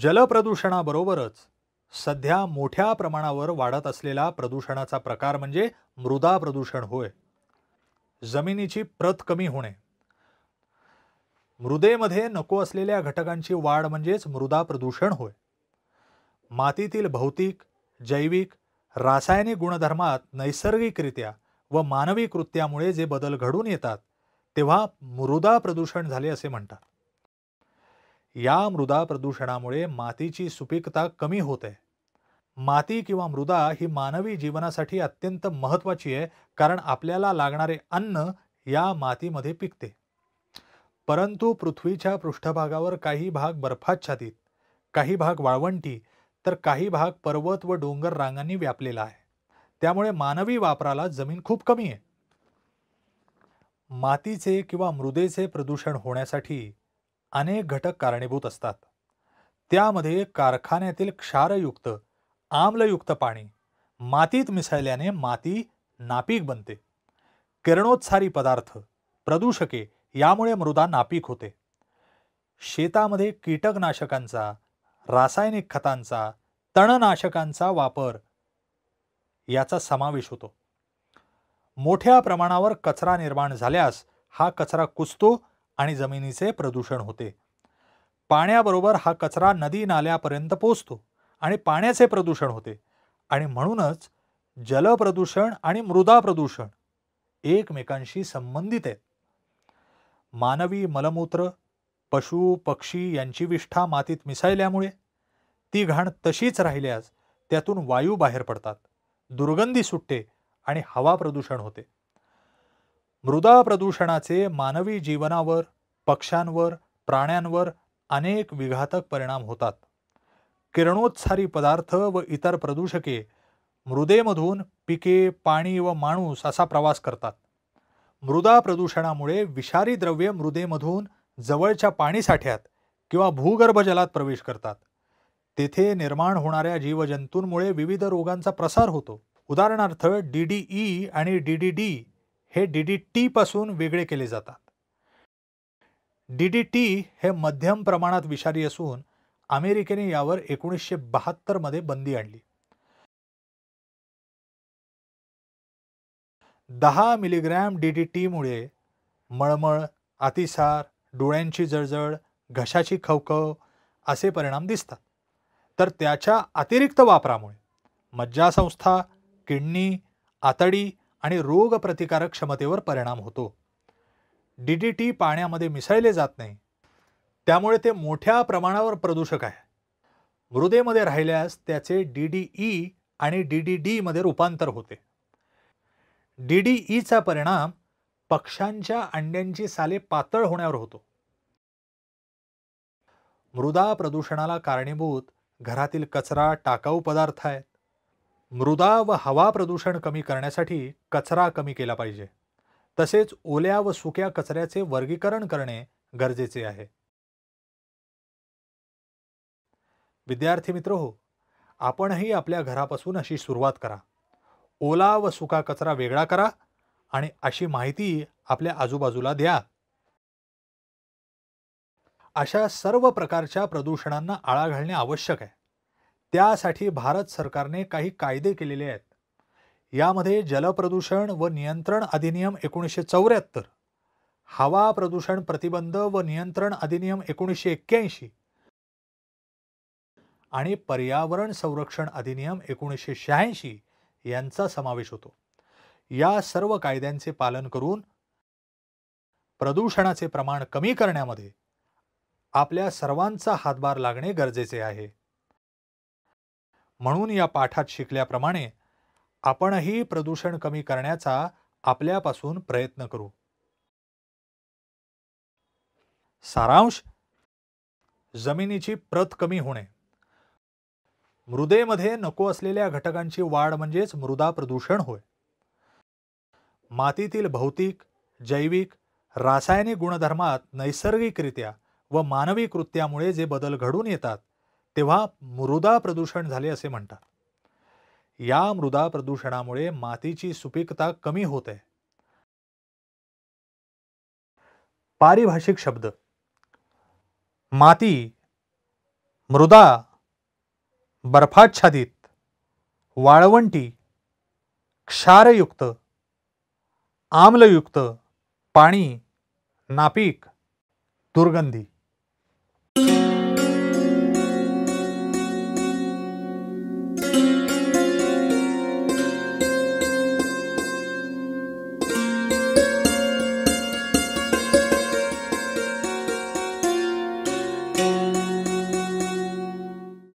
जलप्रदूषणाबरोबरच सध्या मोठ्या प्रमाणावर वाढत असलेला प्रदूषणाचा प्रकार म्हणजे मृदा प्रदूषण होय जमिनीची प्रत कमी होणे मृदेमध्ये नको असलेल्या घटकांची वाढ म्हणजेच मृदा प्रदूषण होय मातीतील भौतिक जैविक रासायनिक गुणधर्मात नैसर्गिकरित्या व मानवी कृत्यामुळे जे बदल घडून येतात तेव्हा मृदा प्रदूषण झाले असे म्हणतात या मृदा प्रदूषणामुळे मातीची सुपीकता कमी होते माती किंवा मृदा ही मानवी जीवनासाठी अत्यंत महत्त्वाची आहे कारण आपल्याला लागणारे अन्न या मातीमध्ये पिकते परंतु पृथ्वीच्या पृष्ठभागावर काही भाग बर्फाच्छादित काही भाग वाळवंटी तर काही भाग पर्वत व डोंगर रांगांनी व्यापलेला आहे त्यामुळे मानवी वापराला जमीन खूप कमी आहे मातीचे किंवा मृदेचे प्रदूषण होण्यासाठी अनेक घटक कारणीभूत असतात त्यामध्ये कारखान्यातील क्षारयुक्त आम्लयुक्त पाणी मातीत मिसळल्याने माती नापीक बनते किरणोत्सारी पदार्थ प्रदूषके यामुळे मृदा नापीक होते शेतामध्ये कीटकनाशकांचा रासायनिक खतांचा तणनाशकांचा वापर याचा समावेश होतो मोठ्या प्रमाणावर कचरा निर्माण झाल्यास हा कचरा कुसतो आणि जमिनीचे प्रदूषण होते पाण्याबरोबर हा कचरा नदी नाल्यापर्यंत पोचतो आणि पाण्याचे प्रदूषण होते आणि म्हणूनच जलप्रदूषण आणि मृदा प्रदूषण एकमेकांशी संबंधित आहेत मानवी मलमूत्र पशु पक्षी यांची विष्ठा मातीत मिसळल्यामुळे ती घाण तशीच राहिल्यास त्यातून वायू बाहेर पडतात दुर्गंधी सुटते आणि हवा प्रदूषण होते मृदा प्रदूषणाचे मानवी जीवनावर पक्ष्यांवर प्राण्यांवर अनेक विघातक परिणाम होतात किरणोत्सारी पदार्थ व इतर प्रदूषके मृदेमधून पिके पाणी व माणूस असा प्रवास करतात मृदा प्रदूषणामुळे विषारी द्रव्ये मृदेमधून जवळच्या पाणीसाठ्यात किंवा भूगर्भजलात प्रवेश करतात तेथे निर्माण होणाऱ्या जीवजंतूंमुळे विविध रोगांचा प्रसार होतो उदाहरणार्थ डी डी ई आणि डी डी डी हे डी डी टीपासून वेगळे केले जातात डी डी टी हे मध्यम प्रमाणात विषारी असून अमेरिकेने यावर एकोणीसशे बहात्तरमध्ये बंदी आणली दहा मिलीग्रॅम डी डी टीमुळे मळमळ अतिसार डोळ्यांची जळजळ घशाची खवखव असे परिणाम दिसतात तर त्याच्या अतिरिक्त वापरामुळे मज्जासंस्था किडनी आतडी आणि रोगप्रतिकारक क्षमतेवर परिणाम होतो डीडीटी पाण्यामध्ये मिसळले जात नाही त्यामुळे ते मोठ्या प्रमाणावर प्रदूषक आहे मृदेमध्ये राहिल्यास त्याचे डी e आणि डी डी रूपांतर होते डीडीईचा e परिणाम पक्ष्यांच्या अंड्यांची साले पातळ होण्यावर होतो मृदा प्रदूषणाला कारणीभूत घरातील कचरा टाकाऊ पदार्थ आहेत मृदा व हवा प्रदूषण कमी करण्यासाठी कचरा कमी केला पाहिजे तसेच ओल्या व सुक्या कचऱ्याचे वर्गीकरण करणे गरजेचे आहे विद्यार्थी मित्र हो आपणही आपल्या घरापासून अशी सुरुवात करा ओला व सुका कचरा वेगळा करा आणि अशी माहिती आपल्या आजूबाजूला द्या अशा सर्व प्रकारच्या प्रदूषणांना आळा घालणे आवश्यक आहे त्यासाठी भारत सरकारने काही कायदे केलेले आहेत यामध्ये जलप्रदूषण व नियंत्रण अधिनियम एकोणीसशे चौऱ्याहत्तर हवा प्रदूषण प्रतिबंध व नियंत्रण अधिनियम एकोणीसशे एक्क्याऐंशी आणि पर्यावरण संरक्षण अधिनियम एकोणीसशे शहाऐंशी यांचा समावेश होतो या सर्व कायद्यांचे पालन करून प्रदूषणाचे प्रमाण कमी करण्यामध्ये आपल्या सर्वांचा हातभार लागणे गरजेचे आहे म्हणून या पाठात शिकल्याप्रमाणे आपणही प्रदूषण कमी करण्याचा आपल्यापासून प्रयत्न करू सारांश जमिनीची प्रत कमी होणे मृदेमध्ये नको असलेल्या घटकांची वाढ म्हणजेच मृदा प्रदूषण होय मातीतील भौतिक जैविक रासायनिक गुणधर्मात नैसर्गिकरित्या व मानवी कृत्यामुळे जे बदल घडून येतात तेव्हा मृदा प्रदूषण झाले असे म्हणतात या मृदा प्रदूषणामुळे मातीची सुपीकता कमी होत आहे पारिभाषिक शब्द माती मृदा बर्फाच्छादित वाळवंटी क्षारयुक्त आम्लयुक्त पाणी नापीक दुर्गंधी